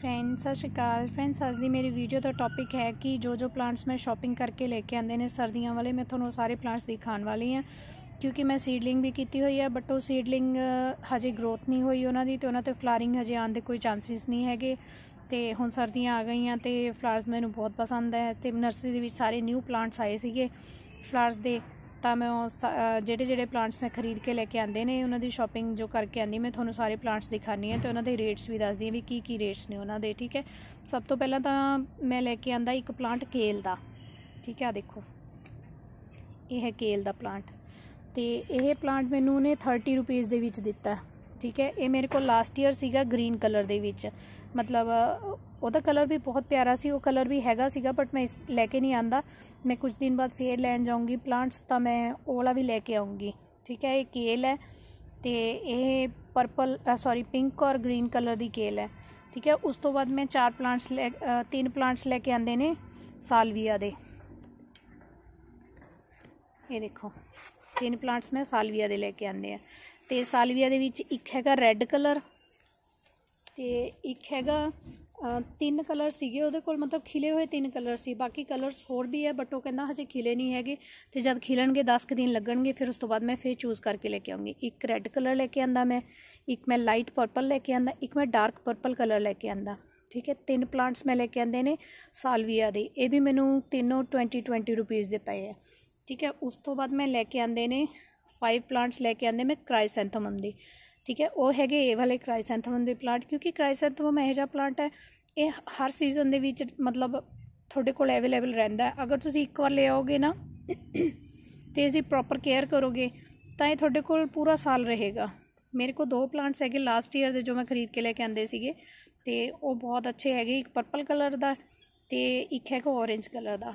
friend ਸਤਿ ਸ਼੍ਰੀ ਅਕਾਲ friend ਅੱਜ ਦੀ ਮੇਰੀ ਵੀਡੀਓ ਦਾ ਟੌਪਿਕ ਹੈ ਕਿ ਜੋ ਜੋ ਪਲਾਂਟਸ ਮੈਂ ਸ਼ਾਪਿੰਗ ਕਰਕੇ ਲੈ ਕੇ ਆਂਦੇ ਨੇ ਸਰਦੀਆਂ ਵਾਲੇ ਮੈਂ ਤੁਹਾਨੂੰ ਸਾਰੇ ਪਲਾਂਟਸ ਦਿਖਾਉਣ ਵਾਲੀ ਹਾਂ ਕਿਉਂਕਿ ਮੈਂ ਸੀਡਲਿੰਗ ਵੀ ਕੀਤੀ ਹੋਈ ਹੈ ਬਟ ਉਹ ਸੀਡਲਿੰਗ ਹਜੇ ਗਰੋਥ ਨਹੀਂ ਹੋਈ ਉਹਨਾਂ ਦੀ ਤੇ ਉਹਨਾਂ ਤੇ ਫਲਾਰਿੰਗ ਹਜੇ ਆਉਣ ਦੇ ਕੋਈ ਚਾਂਸਸ ਨਹੀਂ ਹੈਗੇ ਤੇ ਹੁਣ ਸਰਦੀਆਂ ਆ ਗਈਆਂ ਤੇ ਫਲਾਰਸ ਮੈਨੂੰ ਬਹੁਤ ਪਸੰਦ ਹੈ ਤੇ ਨਰਸਰੀ ਦੇ ਵਿੱਚ ਸਾਰੇ ਨਿਊ ਪਲਾਂਟਸ ਆਏ ਸੀਗੇ ਫਲਾਰਸ ਦੇ ਤਾਂ ਮੈਂ ਉਹ ਜਿਹੜੇ ਜਿਹੜੇ ਪਲਾਂਟਸ ਮੈਂ ਖਰੀਦ ਕੇ ਲੈ ਕੇ ਆਂਦੇ ਨੇ ਉਹਨਾਂ ਦੀ ਸ਼ਾਪਿੰਗ ਜੋ ਕਰਕੇ ਆਂਦੀ ਮੈਂ ਤੁਹਾਨੂੰ ਸਾਰੇ ਪਲਾਂਟਸ ਦਿਖਾਣੀ ਹੈ ਤੇ ਉਹਨਾਂ ਦੇ ਰੇਟਸ ਵੀ ਦੱਸਦੀ ਹਾਂ ਵੀ ਕੀ ਕੀ ਰੇਟਸ ਨੇ ਉਹਨਾਂ ਦੇ ਠੀਕ ਹੈ ਸਭ ਤੋਂ ਪਹਿਲਾਂ ਤਾਂ ਮੈਂ ਲੈ ਕੇ ਆਂਦਾ ਇੱਕ ਪਲਾਂਟ ਕੇਲ ਦਾ ਠੀਕ ਹੈ ਆ ਦੇਖੋ ਇਹ ਹੈ ਕੇਲ ਦਾ ਪਲਾਂਟ ਤੇ ਇਹ ਪਲਾਂਟ ਮੈਨੂੰ ਨੇ 30 ਰੁਪਏ ਦੇ ਵਿੱਚ ਦਿੱਤਾ ਠੀਕ ਹੈ ਇਹ ਮੇਰੇ ਕੋਲ ਲਾਸਟ ਈਅਰ ਸੀਗਾ ਗ੍ਰੀਨ ਕਲਰ ਦੇ ਵਿੱਚ ਮਤਲਬ ਉਹਦਾ ਕਲਰ ਵੀ ਬਹੁਤ ਪਿਆਰਾ ਸੀ ਉਹ ਕਲਰ ਵੀ ਹੈਗਾ ਸੀਗਾ ਬਟ ਮੈਂ ਲੈ ਕੇ ਨਹੀਂ ਆਂਦਾ ਮੈਂ ਕੁਝ ਦਿਨ ਬਾਅਦ ਫੇਰ ਲੈਣ ਜਾਊਂਗੀ ਪਲਾਂਟਸ ਤਾਂ ਮੈਂ ਉਹਲਾ ਵੀ ਲੈ ਕੇ ਆਉਂਗੀ ਠੀਕ ਹੈ ਇਹ ਕੇਲ ਹੈ ਤੇ ਇਹ ਪਰਪਲ ਸੌਰੀ ਪਿੰਕ ਔਰ ਗ੍ਰੀਨ ਕਲਰ ਦੀ ਕੇਲ ਹੈ ਠੀਕ ਹੈ ਉਸ ਤੋਂ ਬਾਅਦ ਮੈਂ ਚਾਰ ਪਲਾਂਟਸ ਲੈ ਤਿੰਨ ਪਲਾਂਟਸ ਲੈ ਕੇ ਆਂਦੇ ਨੇ ਸਾਲਵੀਆ ਦੇ ਇਹ ਦੇਖੋ ਤਿੰਨ ਪਲਾਂਟਸ ਮੈਂ ਸਾਲਵੀਆ ਦੇ ਲੈ ਕੇ ਆਂਦੇ ਆ ਤੇ ਸਾਲਵੀਆ ਦੇ ਵਿੱਚ ਇੱਕ ਹੈਗਾ ਰੈੱਡ ਕਲਰ ਤੇ ਇੱਕ ਹੈਗਾ ਤਿੰਨ ਕਲਰ ਸੀਗੇ ਉਹਦੇ ਕੋਲ ਮਤਲਬ ਖਿਲੇ ਹੋਏ ਤਿੰਨ ਕਲਰ ਸੀ ਬਾਕੀ ਕਲਰਸ ਹੋਰ ਵੀ ਹੈ ਬਟ ਉਹ ਕਹਿੰਦਾ ਹਜੇ ਖਿਲੇ ਨਹੀਂ ਹੈਗੇ ਤੇ ਜਦ ਖਿਲਣਗੇ 10 ਦਿਨ ਲੱਗਣਗੇ ਫਿਰ ਉਸ ਤੋਂ ਬਾਅਦ ਮੈਂ ਫੇਰ ਚੂਜ਼ ਕਰਕੇ ਲੈ ਕੇ ਆਉਂਗੀ ਇੱਕ ਰੈੱਡ ਕਲਰ ਲੈ ਕੇ ਆਂਦਾ ਮੈਂ ਇੱਕ ਮੈਂ ਲਾਈਟ ਪਰਪਲ ਲੈ ਕੇ ਆਂਦਾ ਇੱਕ ਮੈਂ ਡਾਰਕ ਪਰਪਲ ਕਲਰ ਲੈ ਕੇ ਆਂਦਾ ਠੀਕ ਹੈ ਤਿੰਨ ਪਲਾਂਟਸ ਮੈਂ ਲੈ ਕੇ ਆਂਦੇ ਨੇ ਸਾਲਵੀਆ ਦੇ ਇਹ ਵੀ ਮੈਨੂੰ ਤਿੰਨੋਂ 20 20 ਰੁਪਏ ਦੇ ਪਏ ਆ ਠੀਕ ਹੈ ਉਸ ਤੋਂ ਬਾਅਦ ਮੈਂ ਲੈ ਕੇ ਆਂਦੇ ਨੇ ਫਾਈਵ ਪਲਾਂਟਸ ਲੈ ਕੇ ਆਂਦੇ ਮੈਂ ਕ੍ਰਾਈਸੈਂਥਮਮ ਦੇ ਠੀਕ ਹੈ ਉਹ ਹੈਗੇ ਇਹ ਵਾਲੇ ਕ੍ਰਾਈਸੈਂਥਮਮ ਦੇ ਪਲਾਂਟ ਕਿਉਂਕਿ ਕ੍ਰਾਈਸੈਂਥਮਮ ਇਹ ਜਿਹਾ ਪਲਾਂਟ ਹੈ ਇਹ ਹਰ ਸੀਜ਼ਨ ਦੇ ਵਿੱਚ ਮਤਲਬ ਤੁਹਾਡੇ ਕੋਲ ਅਵੇਲੇਬਲ ਰਹਿੰਦਾ ਅਗਰ ਤੁਸੀਂ ਇੱਕ ਵਾਰ ਲੈ ਆਓਗੇ ਨਾ ਤੇ ਜੇ ਪ੍ਰੋਪਰ ਕੇਅਰ ਕਰੋਗੇ ਤਾਂ ਇਹ ਤੁਹਾਡੇ ਕੋਲ ਪੂਰਾ ਸਾਲ ਰਹੇਗਾ ਮੇਰੇ ਕੋਲ ਦੋ ਪਲਾਂਟਸ ਹੈਗੇ ਲਾਸਟ ਈਅਰ ਦੇ ਜੋ ਮੈਂ ਖਰੀਦ ਕੇ ਲੈ ਕੇ ਆਂਦੇ ਸੀਗੇ ਤੇ ਉਹ ਬਹੁਤ ਅੱਛੇ ਹੈਗੇ ਇੱਕ ਪਰਪਲ ਕਲਰ ਦਾ ਤੇ ਇੱਕ ਹੈਗਾ ਔਰੇਂਜ ਕਲਰ ਦਾ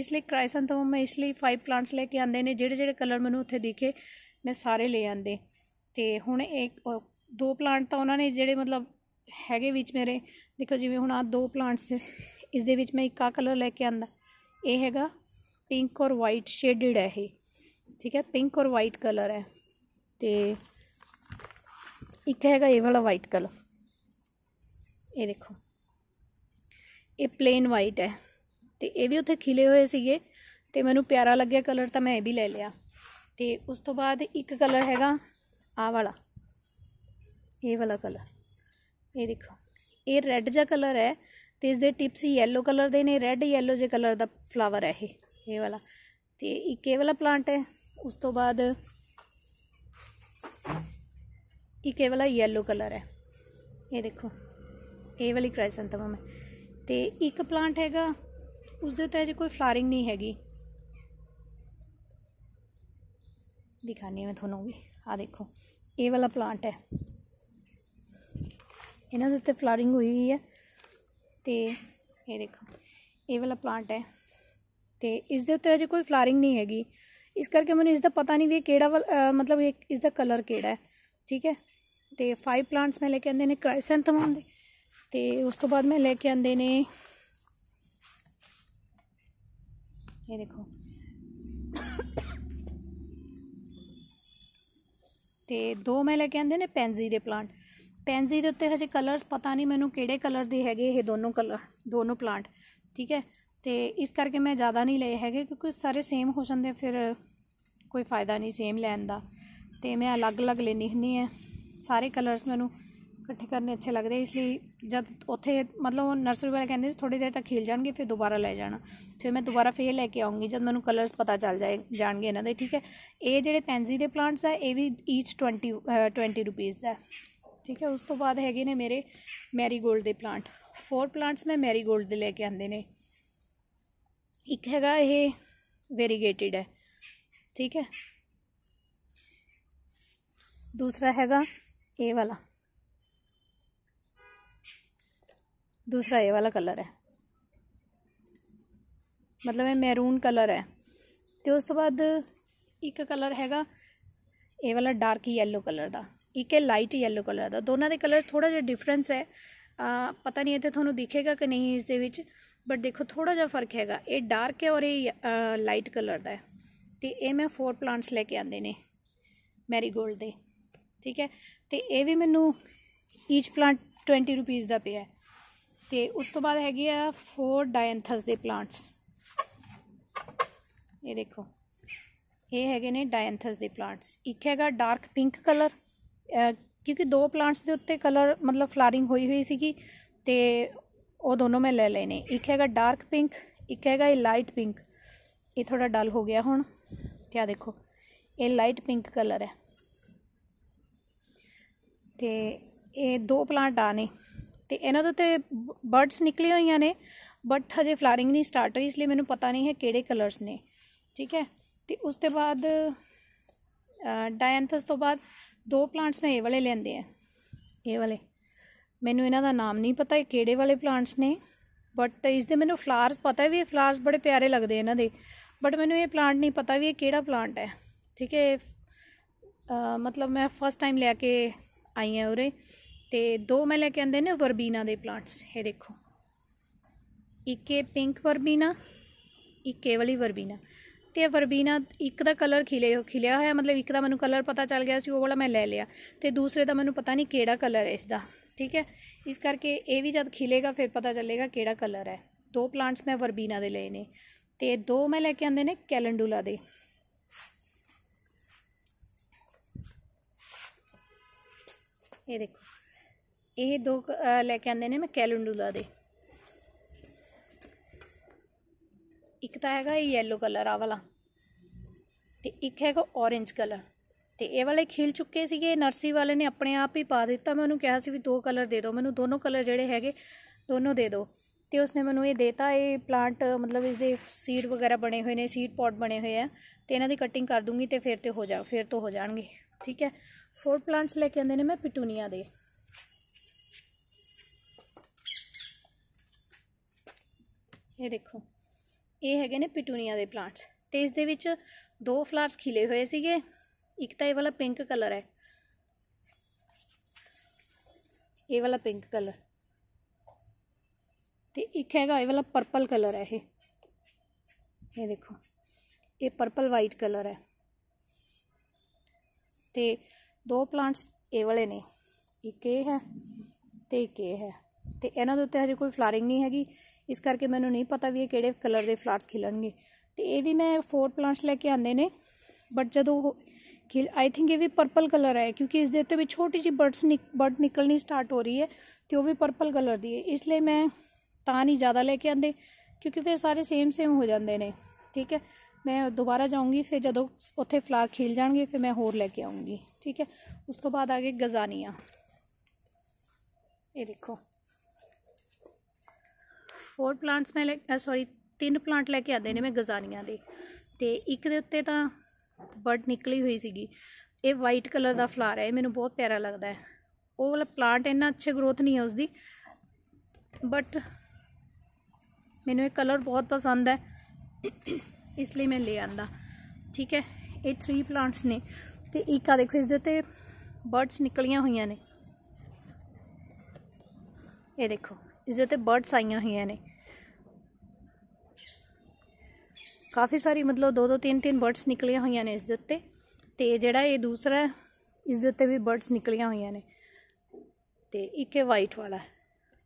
ਇਸ ਲਈ ਕ੍ਰਾਈਸੈਂਥਮਮ ਮੈਂ ਇਸ ਲਈ 5 ਪਲਾਂਟਸ ਲੈ ਕੇ ਆਂਦੇ ਨੇ ਜਿਹੜੇ ਜਿਹੜੇ ਕਲਰ ਮੈਨੂੰ ਉੱਥੇ ਦਿਖੇ ਮੈਂ ਸਾਰੇ ਲੈ ਆਂਦੇ ਤੇ ਹੁਣ ਇੱਕ ਦੋ ਪਲਾਂਟ ਤਾਂ ਉਹਨਾਂ ਨੇ ਜਿਹੜੇ ਮਤਲਬ ਹੈਗੇ ਵਿੱਚ ਮੇਰੇ ਦੇਖੋ ਜਿਵੇਂ ਹੁਣ ਆ ਦੋ ਪਲਾਂਟਸ ਇਸ ਦੇ ਵਿੱਚ ਮੈਂ ਇੱਕ ਆ ਕਲਰ ਲੈ ਕੇ ਆਂਦਾ ਇਹ ਹੈਗਾ ਪਿੰਕ ਔਰ ਵਾਈਟ ਸ਼ੇਡਡ ਹੈ ਇਹ ਠੀਕ ਹੈ ਪਿੰਕ ਔਰ ਵਾਈਟ ਕਲਰ ਹੈ ਤੇ ਇੱਕ ਹੈਗਾ ਇਹ ਵਾਲਾ ਵਾਈਟ ਕਲਰ ਇਹ ਦੇਖੋ ਇਹ ਪਲੇਨ ਵਾਈਟ ਹੈ ਤੇ ਇਹ ਵੀ ਉੱਥੇ ਖਿਲੇ ਹੋਏ ਸੀਗੇ ਤੇ ਮੈਨੂੰ ਪਿਆਰਾ ਲੱਗਿਆ ਕਲਰ ਤਾਂ ਮੈਂ ਇਹ ਵੀ ਲੈ ਲਿਆ ਤੇ ਉਸ ਤੋਂ ਬਾਅਦ ਇੱਕ ਕਲਰ ਹੈਗਾ ਆ ਵਾਲਾ ਇਹ ਵਾਲਾ ਕਲਰ ਇਹ ਦੇਖੋ ਇਹ ਰੈੱਡ ਜਿਹਾ ਕਲਰ ਹੈ ਤੇ ਇਸ ਦੇ ਟਿਪਸ ਯੈਲੋ ਕਲਰ ਦੇ ਨੇ ਰੈੱਡ ਯੈਲੋ ਜੇ ਕਲਰ ਦਾ ਫਲਾਵਰ ਹੈ ਇਹ ਇਹ ਵਾਲਾ ਤੇ ਇੱਕ ਇਹ ਵਾਲਾ ਪਲਾਂਟ ਹੈ ਉਸ ਤੋਂ ਬਾਅਦ ਇੱਕ ਇਹ ਵਾਲਾ ਯੈਲੋ ਕਲਰ ਹੈ ਇਹ ਦੇਖੋ ਇਹ ਵਾਲੀ ਕ੍ਰਾਈਸੈਂਥਮਮ ਹੈ ਤੇ ਇੱਕ ਪਲਾਂਟ ਹੈਗਾ ਉਸ ਦੇ ਉੱਤੇ ਜੇ ਕੋਈ ਫਲਾਰਿੰਗ ਨਹੀਂ ਹੈਗੀ दिखानी मैं थोनों भी आ देखो ये वाला प्लांट है इन्हों उत्ते फ्लारिंग हुई हुई है तो ये देखो ये वाला प्लांट है तो इस उत्ते कोई फ्लारिंग नहीं हैगी इस करके मैं इसका पता नहीं भी केड़ा वाल मतलब ये इसका कलर केड़ा ठीक है तो फाइव प्लांट्स मैं लेके आते क्राइसेंथम के तो उस तो बाद मैं लेके आते ने ये देखो ਤੇ ਦੋ ਮੈਂ ਲੈ ਕੇ ਆਂਦੇ ਨੇ ਪੈਂਜ਼ੀ ਦੇ ਪਲਾਂਟ ਪੈਂਜ਼ੀ ਦੇ ਉੱਤੇ ਹਜੇ ਕਲਰਸ ਪਤਾ ਨਹੀਂ ਮੈਨੂੰ ਕਿਹੜੇ ਕਲਰ ਦੇ ਹੈਗੇ ਇਹ ਦੋਨੋਂ ਕਲਰ ਦੋਨੋਂ ਪਲਾਂਟ ਠੀਕ ਹੈ ਤੇ ਇਸ ਕਰਕੇ ਮੈਂ ਜ਼ਿਆਦਾ ਨਹੀਂ ਲਏ ਹੈਗੇ ਕਿਉਂਕਿ ਸਾਰੇ ਸੇਮ ਹੋ ਜਾਂਦੇ ਫਿਰ ਕੋਈ ਫਾਇਦਾ ਨਹੀਂ ਸੇਮ ਲੈਣ ਦਾ ਤੇ ਮੈਂ ਅਲੱਗ-ਅਲੱਗ ਲੈਣੀ ਹੁੰਨੀ ਹੈ ਸਾਰੇ ਕਲਰਸ ਮੈਨੂੰ ਇਕੱਠੇ ਕਰਨੇ ਅੱਛੇ ਲੱਗਦੇ ਇਸ ਲਈ ਜਦ ਉੱਥੇ ਮਤਲਬ ਉਹ ਨਰਸਰੀ ਵਾਲੇ ਕਹਿੰਦੇ ਥੋੜੀ ਦੇਰ ਤੱਕ ਖੇਲ ਜਾਣਗੇ ਫਿਰ ਦੁਬਾਰਾ ਲੈ ਜਾਣਾ ਫਿਰ ਮੈਂ ਦੁਬਾਰਾ ਫੇਰ ਲੈ ਕੇ ਆਉਂਗੀ ਜਦ ਮੈਨੂੰ ਕਲਰਸ ਪਤਾ ਚੱਲ ਜਾਏ ਜਾਣਗੇ ਇਹਨਾਂ ਦੇ ਠੀਕ ਹੈ ਇਹ ਜਿਹੜੇ ਪੈਂਜੀ ਦੇ ਪਲਾਂਟਸ ਆ ਇਹ ਵੀ ਈਚ 20 20 ਰੁਪਏ ਦਾ ਠੀਕ ਹੈ ਉਸ ਤੋਂ ਬਾਅਦ ਹੈਗੇ ਨੇ ਮੇਰੇ ਮੈਰੀਗੋਲਡ ਦੇ ਪਲਾਂਟ ਫੋਰ ਪਲਾਂਟਸ ਮੈਂ ਮੈਰੀਗੋਲਡ ਦੇ ਲੈ ਕੇ ਆਂਦੇ ਨੇ ਇੱਕ ਹੈਗਾ ਇਹ ਵੈਰੀਗੇਟਿਡ ਹੈ ਠੀਕ ਹੈ ਦੂਸਰਾ ਹੈਗਾ ਇਹ ਵਾਲਾ ਦੂਸਰਾ ਇਹ ਵਾਲਾ ਕਲਰ ਹੈ ਮਤਲਬ ਇਹ ਮੈਰੂਨ ਕਲਰ ਹੈ ਤੇ ਉਸ ਤੋਂ ਬਾਅਦ ਇੱਕ ਕਲਰ ਹੈਗਾ ਇਹ ਵਾਲਾ ਡਾਰਕ ਯੈਲੋ ਕਲਰ ਦਾ ਇੱਕ ਹੈ ਲਾਈਟ ਯੈਲੋ ਕਲਰ ਦਾ ਦੋਨਾਂ ਦੇ ਕਲਰ ਥੋੜਾ ਜਿਹਾ ਡਿਫਰੈਂਸ ਹੈ ਪਤਾ ਨਹੀਂ ਇੱਥੇ ਤੁਹਾਨੂੰ ਦਿਖੇਗਾ ਕਿ ਨਹੀਂ ਇਸ ਦੇ ਵਿੱਚ ਬਟ ਦੇਖੋ ਥੋੜਾ ਜਿਹਾ ਫਰਕ ਹੈਗਾ ਇਹ ਡਾਰਕ ਹੈ ਔਰ ਇਹ ਲਾਈਟ ਕਲਰ ਦਾ ਹੈ ਤੇ ਇਹ ਮੈਂ 4 ਪਲਾਂਟਸ ਲੈ ਕੇ ਆਂਦੇ ਨੇ ਮੈਰੀਗੋਲਡ ਦੇ ਠੀਕ ਹੈ ਤੇ ਇਹ ਵੀ ਮੈਨੂੰ ਈਚ ਪਲਾਂਟ 20 ਰੁਪਏ ਦਾ ਪਿਆ ਹੈ ਤੇ ਉਸ ਤੋਂ ਬਾਅਦ ਹੈਗੇ ਆ ਫੋਰ ਡਾਇਨਥਸ ਦੇ ਪਲਾਂਟਸ ਇਹ ਦੇਖੋ ਇਹ ਹੈਗੇ ਨੇ ਡਾਇਨਥਸ ਦੇ ਪਲਾਂਟਸ ਇੱਕ ਹੈਗਾ ਡਾਰਕ ਪਿੰਕ ਕਲਰ ਕਿਉਂਕਿ ਦੋ ਪਲਾਂਟਸ ਦੇ ਉੱਤੇ ਕਲਰ ਮਤਲਬ ਫਲਾਰਿੰਗ ਹੋਈ ਹੋਈ ਸੀਗੀ ਤੇ ਉਹ ਦੋਨੋਂ ਮੈਂ ਲੈ ਲਏ ਨੇ ਇੱਕ ਹੈਗਾ ਡਾਰਕ ਪਿੰਕ ਇੱਕ ਹੈਗਾ ਇਹ ਲਾਈਟ ਪਿੰਕ ਇਹ ਥੋੜਾ ਡਲ ਹੋ ਗਿਆ ਹੁਣ ਤੇ ਆ ਦੇਖੋ ਇਹ ਲਾਈਟ ਪਿੰਕ ਕਲਰ ਹੈ ਤੇ ਇਹ ਦੋ ਪਲਾਂਟ ਆ ਨੇ ਤੇ ਇਹਨਾਂ ਦੇ ਤੇ ਬਰਡਸ ਨਿਕਲੇ ਹੋਈਆਂ ਨੇ ਬਟ ਹਜੇ ਫਲਾਰਿੰਗ ਨਹੀਂ ਸਟਾਰਟ ਹੋਈ ਇਸ ਲਈ ਮੈਨੂੰ ਪਤਾ ਨਹੀਂ ਹੈ ਕਿਹੜੇ ਕਲਰਸ ਨੇ ਠੀਕ ਹੈ ਤੇ ਉਸ ਤੋਂ ਬਾਅਦ ਡਾਇਨਥਸ ਤੋਂ ਬਾਅਦ ਦੋ ਪਲਾਂਟਸ ਮੈਂ ਇਹ ਵਾਲੇ ਲੈਂਦੇ ਆ ਇਹ ਵਾਲੇ ਮੈਨੂੰ ਇਹਨਾਂ ਦਾ ਨਾਮ ਨਹੀਂ ਪਤਾ ਇਹ ਕਿਹੜੇ ਵਾਲੇ ਪਲਾਂਟਸ ਨੇ ਬਟ ਇਸ ਦੇ ਮੈਨੂੰ ਫਲਾਰਸ ਪਤਾ ਹੈ ਵੀ ਇਹ ਫਲਾਰਸ ਬੜੇ ਪਿਆਰੇ ਲੱਗਦੇ ਇਹਨਾਂ ਦੇ ਬਟ ਮੈਨੂੰ ਇਹ ਪਲਾਂਟ ਨਹੀਂ ਪਤਾ ਵੀ ਇਹ ਕਿਹੜਾ ਪਲਾਂਟ ਹੈ ਠੀਕ ਹੈ ਮਤਲਬ ਮੈਂ ਫਸਟ ਟਾਈਮ ਲੈ ਕੇ ਆਈ ਹਾਂ ਉਰੇ ਤੇ ਦੋ ਮੈਂ ਲੈ ਕੇ ਆਂਦੇ ਨੇ ਵਰਬੀਨਾ ਦੇ ਪਲਾਂਟਸ ਇਹ ਦੇਖੋ ਇੱਕ ਇਹ ਪਿੰਕ ਵਰਬੀਨਾ ਇੱਕ ਇਹ ਵਾਲੀ ਵਰਬੀਨਾ ਤੇ ਵਰਬੀਨਾ ਇੱਕ ਦਾ ਕਲਰ ਖਿਲੇ ਖਿਲਿਆ ਹੋਇਆ ਮਤਲਬ ਇੱਕ ਦਾ ਮੈਨੂੰ ਕਲਰ ਪਤਾ ਚੱਲ ਗਿਆ ਸੀ ਉਹ ਵਾਲਾ ਮੈਂ ਲੈ ਲਿਆ ਤੇ ਦੂਸਰੇ ਦਾ ਮੈਨੂੰ ਪਤਾ ਨਹੀਂ ਕਿਹੜਾ ਕਲਰ ਹੈ ਇਸ ਦਾ ਠੀਕ ਹੈ ਇਸ ਕਰਕੇ ਇਹ ਵੀ ਜਦ ਖਿਲੇਗਾ ਫਿਰ ਪਤਾ ਚੱਲੇਗਾ ਕਿਹੜਾ ਕਲਰ ਹੈ ਦੋ ਪਲਾਂਟਸ ਮੈਂ ਵਰਬੀਨਾ ਦੇ ਲਏ ਨੇ ਤੇ ਦੋ ਮੈਂ ਲੈ ਕੇ ਆਂਦੇ ਨੇ ਕੈਲੰਡੂਲਾ ਦੇ ਇਹ ਦੇਖੋ ਇਹ ਦੋ ਲੈ ਕੇ ਆਂਦੇ ਨੇ ਮੈਂ ਕੈਲੰਡੂਲਾ ਦੇ ਇੱਕ ਤਾਂ ਹੈਗਾ ਇਹ yellow ਕਲਰ ਆ ਵਾਲਾ ਤੇ ਇੱਕ ਹੈਗਾ orange ਕਲਰ ਤੇ ਇਹ ਵਾਲੇ ਖਿਲ ਚੁੱਕੇ ਸੀਗੇ ਨਰਸੀ ਵਾਲੇ ਨੇ ਆਪਣੇ ਆਪ ਹੀ ਪਾ ਦਿੱਤਾ ਮੈਂ ਉਹਨੂੰ ਕਿਹਾ ਸੀ ਵੀ ਦੋ ਕਲਰ ਦੇ ਦਿਓ ਮੈਨੂੰ ਦੋਨੋਂ ਕਲਰ ਜਿਹੜੇ ਹੈਗੇ ਦੋਨੋਂ ਦੇ ਦਿਓ ਤੇ ਉਸਨੇ ਮੈਨੂੰ ਇਹ ਦੇਤਾ ਇਹ ਪਲਾਂਟ ਮਤਲਬ ਇਸ ਦੇ ਸੀਡ ਵਗੈਰਾ ਬਣੇ ਹੋਏ ਨੇ ਸੀਡ ਪੌਟ ਬਣੇ ਹੋਏ ਆ ਤੇ ਇਹਨਾਂ ਦੀ ਕਟਿੰਗ ਕਰ ਦੂੰਗੀ ਤੇ ਫਿਰ ਤੇ ਹੋ ਜਾ ਫਿਰ ਤੋਂ ਹੋ ਜਾਣਗੇ ਠੀਕ ਹੈ ਫੋਰ ਪਲਾਂਟਸ ਲੈ ਕੇ ਆਂਦੇ ਨੇ ਮੈਂ ਪਿਟੂਨੀਆ ਦੇ ਇਹ ਦੇਖੋ ਇਹ ਹੈਗੇ ਨੇ ਪਿਟੂਨੀਆ ਦੇ ਪਲਾਂਟਸ ਤੇ ਇਸ ਦੇ ਵਿੱਚ ਦੋ ਫਲਾਰਸ ਖਿਲੇ ਹੋਏ ਸੀਗੇ ਇੱਕ ਤਾਂ ਇਹ ਵਾਲਾ ਪਿੰਕ ਕਲਰ ਹੈ ਇਹ ਵਾਲਾ ਪਿੰਕ ਕਲਰ ਤੇ ਇੱਕ ਹੈਗਾ ਇਹ ਵਾਲਾ ਪਰਪਲ ਕਲਰ ਹੈ ਇਹ ਇਹ ਦੇਖੋ ਇਹ ਪਰਪਲ ਵਾਈਟ ਕਲਰ ਹੈ ਤੇ ਦੋ ਪਲਾਂਟਸ ਇਹ ਵਾਲੇ ਨੇ ਇੱਕ ਇਹ ਹੈ ਤੇ ਇੱਕ ਇਹ ਹੈ ਤੇ ਇਹਨਾਂ ਦੇ ਉੱਤੇ ਹਜੇ ਕੋਈ ਫਲਾਰਿੰਗ ਨਹੀਂ ਹੈਗੀ ਇਸ ਕਰਕੇ ਮੈਨੂੰ ਨਹੀਂ ਪਤਾ ਵੀ ਇਹ ਕਿਹੜੇ ਕਲਰ ਦੇ ਫਲਾਰਸ ਖਿਲਣਗੇ ਤੇ ਇਹ ਵੀ ਮੈਂ ਫੋਰ ਪਲਾਂਟਸ ਲੈ ਕੇ ਆਂਦੇ ਨੇ ਬਟ ਜਦੋਂ ਖਿਲ ਆਈ ਥਿੰਕ ਇਹ ਵੀ ਪਰਪਲ ਕਲਰ ਹੈ ਕਿਉਂਕਿ ਇਸ ਦੇ ਉੱਤੇ ਵੀ ਛੋਟੀ ਜਿਹੀ ਬਰਡਸ ਬਰਡ ਨਿਕਲਣੀ ਸਟਾਰਟ ਹੋ ਰਹੀ ਹੈ ਤੇ ਉਹ ਵੀ ਪਰਪਲ ਕਲਰ ਦੀ ਹੈ ਇਸ ਲਈ ਮੈਂ ਤਾਂ ਨਹੀਂ ਜ਼ਿਆਦਾ ਲੈ ਕੇ ਆਂਦੇ ਕਿਉਂਕਿ ਫਿਰ ਸਾਰੇ ਸੇਮ ਸੇਮ ਹੋ ਜਾਂਦੇ ਨੇ ਠੀਕ ਹੈ ਮੈਂ ਦੁਬਾਰਾ ਜਾਊਂਗੀ ਫਿਰ ਜਦੋਂ ਉੱਥੇ ਫਲਾਰ ਖਿਲ ਜਾਣਗੇ ਫਿਰ ਮੈਂ ਹੋਰ ਲੈ ਕੇ ਆਉਂਗੀ ਠੀਕ ਹੈ ਉਸ ਤੋਂ ਬਾਅਦ ਆ ਗਏ ਗਜ਼ਾਨੀਆਂ ਇਹ ਦੇਖੋ ਫੋਰ ਪਲਾਂਟਸ ਮੈਂ ਸੌਰੀ ਤਿੰਨ ਪਲਾਂਟ ਲੈ ਕੇ ਆਦੇ ਨੇ ਮੈਂ ਗਜ਼ਾਨੀਆਂ ਦੇ ਤੇ ਇੱਕ ਦੇ ਉੱਤੇ ਤਾਂ ਬਰਡ ਨਿਕਲੀ ਹੋਈ ਸੀਗੀ ਇਹ ਵਾਈਟ ਕਲਰ ਦਾ ਫਲਾਰ ਹੈ ਇਹ ਮੈਨੂੰ ਬਹੁਤ ਪਿਆਰਾ ਲੱਗਦਾ ਹੈ ਉਹ ਵਾਲਾ ਪਲਾਂਟ ਇੰਨਾ ਅੱਛੇ ਗਰੋਥ ਨਹੀਂ ਹੈ ਉਸਦੀ ਬਟ ਮੈਨੂੰ ਇਹ ਕਲਰ ਬਹੁਤ ਪਸੰਦ ਹੈ ਇਸ ਲਈ ਮੈਂ ਲੈ ਆਂਦਾ ਠੀਕ ਹੈ ਇਹ 3 ਪਲਾਂਟਸ ਨੇ ਤੇ ਇੱਕ ਆ ਦੇਖੋ ਇਸ ਦੇ ਉੱਤੇ ਬਰਡਸ ਨਿਕਲੀਆਂ ਹੋਈਆਂ ਨੇ ਇਹ ਦੇਖੋ ਇਸ ਦੇ ਉੱਤੇ ਬਰਡਸ ਆਈਆਂ ਹੋਈਆਂ ਨੇ ਕਾਫੀ ਸਾਰੀ ਮਤਲਬ ਦੋ ਦੋ ਤਿੰਨ ਤਿੰਨ ਬਰਡਸ ਨਿਕਲੀਆਂ ਹੋਈਆਂ ਨੇ ਇਸ ਦੇ ਉੱਤੇ ਤੇ ਜਿਹੜਾ ਇਹ ਦੂਸਰਾ ਇਸ ਦੇ ਉੱਤੇ ਵੀ ਬਰਡਸ ਨਿਕਲੀਆਂ ਹੋਈਆਂ ਨੇ ਤੇ ਇੱਕ ਇਹ ਵਾਈਟ ਵਾਲਾ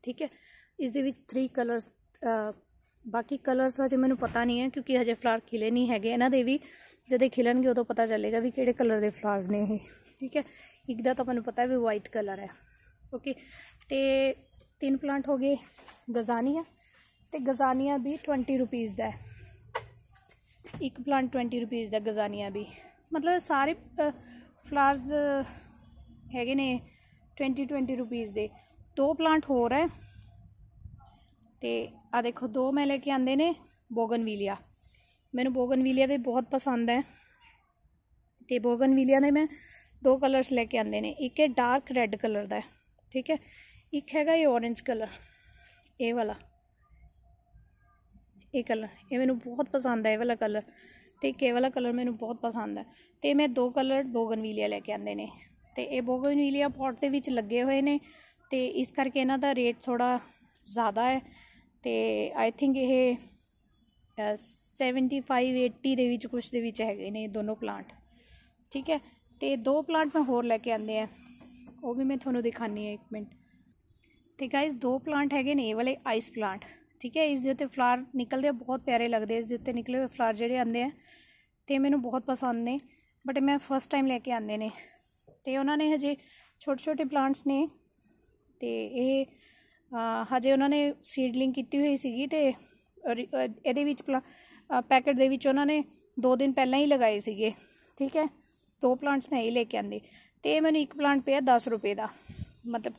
ਠੀਕ ਹੈ ਇਸ ਦੇ ਵਿੱਚ 3 ਕਲਰਸ ਬਾਕੀ ਕਲਰਸ ਜੇ ਮੈਨੂੰ ਪਤਾ ਨਹੀਂ ਹੈ ਕਿਉਂਕਿ ਹਜੇ ਫਲਾਰ ਖਿਲੇ ਨਹੀਂ ਹੈਗੇ ਇਹਨਾਂ ਦੇ ਵੀ ਜਦੋਂ ਖਿਲਣਗੇ ਉਦੋਂ ਪਤਾ ਚੱਲੇਗਾ ਵੀ ਕਿਹੜੇ ਕਲਰ ਦੇ ਫਲਾਰਸ ਨੇ ਇਹ ਠੀਕ ਹੈ ਇੱਕ ਦਾ ਤਾਂ ਮੈਨੂੰ ਪਤਾ ਵੀ ਵਾਈਟ ਕਲਰ ਹੈ ਓਕੇ ਤੇ ਤਿੰਨ ਪਲਾਂਟ ਹੋ ਗਏ ਗਜ਼ਾਨੀਆ ਤੇ ਗਜ਼ਾਨੀਆ ਵੀ 20 ਰੁਪਏ ਦਾ ਹੈ एक प्लांट ट्वेंटी रुपीज़ का गजानिया भी मतलब सारे फ्लावर्स है ट्वेंटी ट्वेंटी रुपीज़ के दो प्लांट होर है तो आखो दो मैं लेके आते ने बोगन वीलिया मैं बोगन वीलिया भी बहुत पसंद है तो बोगन वीलिया ने मैं दो कलर्स लेके आते ने एक है डार्क रैड कलर का ठीक है एक हैगा ये ओरेंज कलर ए वाला ਇਹ ਕਲਰ ਇਹ ਮੈਨੂੰ ਬਹੁਤ ਪਸੰਦ ਹੈ ਇਹ ਵਾਲਾ ਕਲਰ ਤੇ ਕੇ ਵਾਲਾ ਕਲਰ ਮੈਨੂੰ ਬਹੁਤ ਪਸੰਦ ਹੈ ਤੇ ਮੈਂ ਦੋ ਕਲਰ ਬੋਗਨਵੀਲੀਆ ਲੈ ਕੇ ਆਂਦੇ ਨੇ ਤੇ ਇਹ ਬੋਗਨਵੀਲੀਆ ਪੌਟ ਦੇ ਵਿੱਚ ਲੱਗੇ ਹੋਏ ਨੇ ਤੇ ਇਸ ਕਰਕੇ ਇਹਨਾਂ ਦਾ ਰੇਟ ਥੋੜਾ ਜ਼ਿਆਦਾ ਹੈ ਤੇ ਆਈ ਥਿੰਕ ਇਹ 75 80 ਦੇ ਵਿੱਚ ਕੁਝ ਦੇ ਵਿੱਚ ਹੈਗੇ ਨੇ ਦੋਨੋਂ ਪਲਾਂਟ ਠੀਕ ਹੈ ਤੇ ਦੋ ਪਲਾਂਟ ਮੈਂ ਹੋਰ ਲੈ ਕੇ ਆਂਦੇ ਆ ਉਹ ਵੀ ਮੈਂ ਤੁਹਾਨੂੰ ਦਿਖਾਨੀ ਹੈ ਇੱਕ ਮਿੰਟ ਤੇ ਗਾਇਸ ਦੋ ਪਲਾਂਟ ਹੈਗੇ ਨੇ ਇਹ ਵਾਲੇ ਆਈਸ ਪਲਾਂਟ ਠੀਕ ਹੈ ਇਸ ਦੇ ਉੱਤੇ ਫਲਾਰ ਨਿਕਲਦੇ ਆ ਬਹੁਤ ਪਿਆਰੇ ਲੱਗਦੇ ਇਸ ਦੇ ਉੱਤੇ ਨਿਕਲੇ ਹੋਏ ਫਲਾਰ ਜਿਹੜੇ ਆਉਂਦੇ ਆ ਤੇ ਮੈਨੂੰ ਬਹੁਤ ਪਸੰਦ ਨੇ ਬਟ ਮੈਂ ਫਸਟ ਟਾਈਮ ਲੈ ਕੇ ਆਂਦੇ ਨੇ ਤੇ ਉਹਨਾਂ ਨੇ ਹਜੇ ਛੋਟੇ ਛੋਟੇ ਪਲਾਂਟਸ ਨੇ ਤੇ ਇਹ ਹਜੇ ਉਹਨਾਂ ਨੇ ਸੀਡਲਿੰਗ ਕੀਤੀ ਹੋਈ ਸੀਗੀ ਤੇ ਇਹਦੇ ਵਿੱਚ ਪੈਕੇਟ ਦੇ ਵਿੱਚ ਉਹਨਾਂ ਨੇ 2 ਦਿਨ ਪਹਿਲਾਂ ਹੀ ਲਗਾਏ ਸੀਗੇ ਠੀਕ ਹੈ ਦੋ ਪਲਾਂਟਸ ਮੈਂ ਇਹ ਲੈ ਕੇ ਆਂਦੀ ਤੇ ਮੈਨੂੰ ਇੱਕ ਪਲਾਂਟ ਪਿਆ 10 ਰੁਪਏ ਦਾ ਮਤਲਬ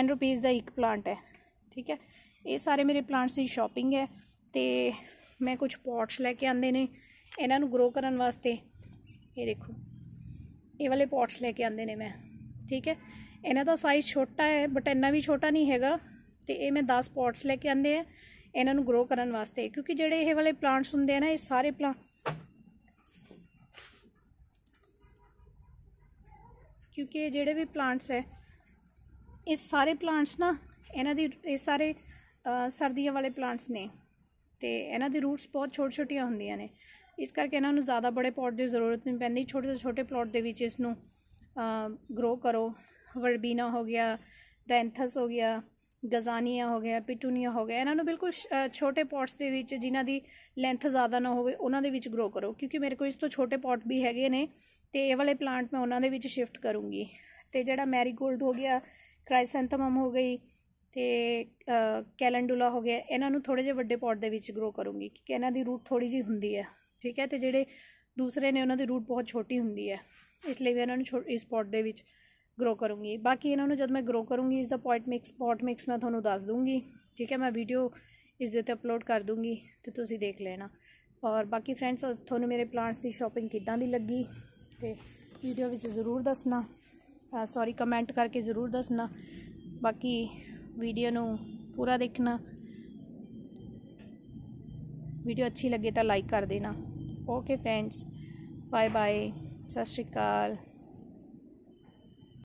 10 ਰੁਪਏ ਦਾ ਇੱਕ ਪਲਾਂਟ ਹੈ ਠੀਕ ਹੈ ਇਹ ਸਾਰੇ ਮੇਰੇ ਪਲਾਂਟਸ ਦੀ ਸ਼ਾਪਿੰਗ ਹੈ ਤੇ ਮੈਂ ਕੁਝ ਪੌਟਸ ਲੈ ਕੇ ਆਂਦੇ ਨੇ ਇਹਨਾਂ ਨੂੰ ਗਰੋ ਕਰਨ ਵਾਸਤੇ ਇਹ ਦੇਖੋ ਇਹ ਵਾਲੇ ਪੌਟਸ ਲੈ ਕੇ ਆਂਦੇ ਨੇ ਮੈਂ ਠੀਕ ਹੈ ਇਹਨਾਂ ਦਾ ਸਾਈਜ਼ ਛੋਟਾ ਹੈ ਬਟ ਇੰਨਾ ਵੀ ਛੋਟਾ ਨਹੀਂ ਹੈਗਾ ਤੇ ਇਹ ਮੈਂ 10 ਪੌਟਸ ਲੈ ਕੇ ਆਂਦੇ ਆ ਇਹਨਾਂ ਨੂੰ ਗਰੋ ਕਰਨ ਵਾਸਤੇ ਕਿਉਂਕਿ ਜਿਹੜੇ ਇਹ ਵਾਲੇ ਪਲਾਂਟਸ ਹੁੰਦੇ ਆ ਨਾ ਇਹ ਸਾਰੇ ਪਲਾਂਟ ਕਿਉਂਕਿ ਇਹ ਜਿਹੜੇ ਵੀ ਪਲਾਂਟਸ ਹੈ ਇਹ ਸਾਰੇ ਪਲਾਂਟਸ ਨਾ ਇਹਨਾਂ ਦੀ ਇਹ ਸਾਰੇ ਸਰਦੀਆਂ ਵਾਲੇ ਪਲਾਂਟਸ ਨੇ ਤੇ ਇਹਨਾਂ ਦੇ ਰੂਟਸ ਬਹੁਤ ਛੋਟੇ-ਛੋਟੀਆਂ ਹੁੰਦੀਆਂ ਨੇ ਇਸ ਕਰਕੇ ਇਹਨਾਂ ਨੂੰ ਜ਼ਿਆਦਾ ਬੜੇ ਪੌਟ ਦੀ ਜ਼ਰੂਰਤ ਨਹੀਂ ਪੈਂਦੀ ਛੋਟੇ ਤੋਂ ਛੋਟੇ ਪਲਾਟ ਦੇ ਵਿੱਚ ਇਸ ਨੂੰ ਗਰੋ ਕਰੋ ਵਰਬੀਨਾ ਹੋ ਗਿਆ ਡੈਂਥਸ ਹੋ ਗਿਆ ਗਜ਼ਾਨੀਆ ਹੋ ਗਿਆ ਪਿਟੂਨੀਆ ਹੋ ਗਿਆ ਇਹਨਾਂ ਨੂੰ ਬਿਲਕੁਲ ਛੋਟੇ ਪੌਟਸ ਦੇ ਵਿੱਚ ਜਿਨ੍ਹਾਂ ਦੀ ਲੈਂਥ ਜ਼ਿਆਦਾ ਨਾ ਹੋਵੇ ਉਹਨਾਂ ਦੇ ਵਿੱਚ ਗਰੋ ਕਰੋ ਕਿਉਂਕਿ ਮੇਰੇ ਕੋਲ ਇਸ ਤੋਂ ਛੋਟੇ ਪੌਟ ਵੀ ਹੈਗੇ ਨੇ ਤੇ ਇਹ ਵਾਲੇ ਪਲਾਂਟ ਮੈਂ ਉਹਨਾਂ ਦੇ ਵਿੱਚ ਸ਼ਿਫਟ ਕਰੂੰਗੀ ਤੇ ਜਿਹੜਾ ਮੈਰੀਗੋਲਡ ਹੋ ਗਿਆ ਕ੍ਰਾਈਸੈਂਥਮਮ ਹੋ ਗਈ ਤੇ ਕੈਲੈਂਡੂਲਾ ਹੋ ਗਿਆ ਇਹਨਾਂ ਨੂੰ ਥੋੜੇ ਜਿਹੇ ਵੱਡੇ ਪੌਟ ਦੇ ਵਿੱਚ ਗਰੋ ਕਰੂੰਗੀ ਕਿਉਂਕਿ ਇਹਨਾਂ ਦੀ ਰੂਟ ਥੋੜੀ ਜੀ ਹੁੰਦੀ ਹੈ ਠੀਕ ਹੈ ਤੇ ਜਿਹੜੇ ਦੂਸਰੇ ਨੇ ਉਹਨਾਂ ਦੀ ਰੂਟ ਬਹੁਤ ਛੋਟੀ ਹੁੰਦੀ ਹੈ ਇਸ ਲਈ ਮੈਂ ਇਹਨਾਂ ਨੂੰ ਇਸ ਪੌਟ ਦੇ ਵਿੱਚ ਗਰੋ ਕਰੂੰਗੀ ਬਾਕੀ ਇਹਨਾਂ ਨੂੰ ਜਦ ਮੈਂ ਗਰੋ ਕਰੂੰਗੀ ਇਸ ਦਾ ਪੌਟ ਮਿਕਸ ਪੌਟ ਮਿਕਸ ਮੈਂ ਤੁਹਾਨੂੰ ਦੱਸ ਦੂੰਗੀ ਠੀਕ ਹੈ ਮੈਂ ਵੀਡੀਓ ਇਸ ਦੇ ਉੱਤੇ ਅਪਲੋਡ ਕਰ ਦੂੰਗੀ ਤੇ ਤੁਸੀਂ ਦੇਖ ਲੈਣਾ ਔਰ ਬਾਕੀ ਫਰੈਂਡਸ ਤੁਹਾਨੂੰ ਮੇਰੇ ਪਲਾਂਟਸ ਦੀ ਸ਼ਾਪਿੰਗ ਕਿੱਦਾਂ ਦੀ ਲੱਗੀ ਤੇ ਵੀਡੀਓ ਵਿੱਚ ਜ਼ਰੂਰ ਦੱਸਣਾ ਸੌਰੀ ਕਮੈਂਟ ਕਰਕੇ ਜ਼ਰੂਰ ਦੱਸਣਾ ਬਾਕੀ वीडियो पूरा देखना वीडियो अच्छी लगे तो लाइक कर देना ओके फ्रेंड्स बाय बाय सत श्रीकाल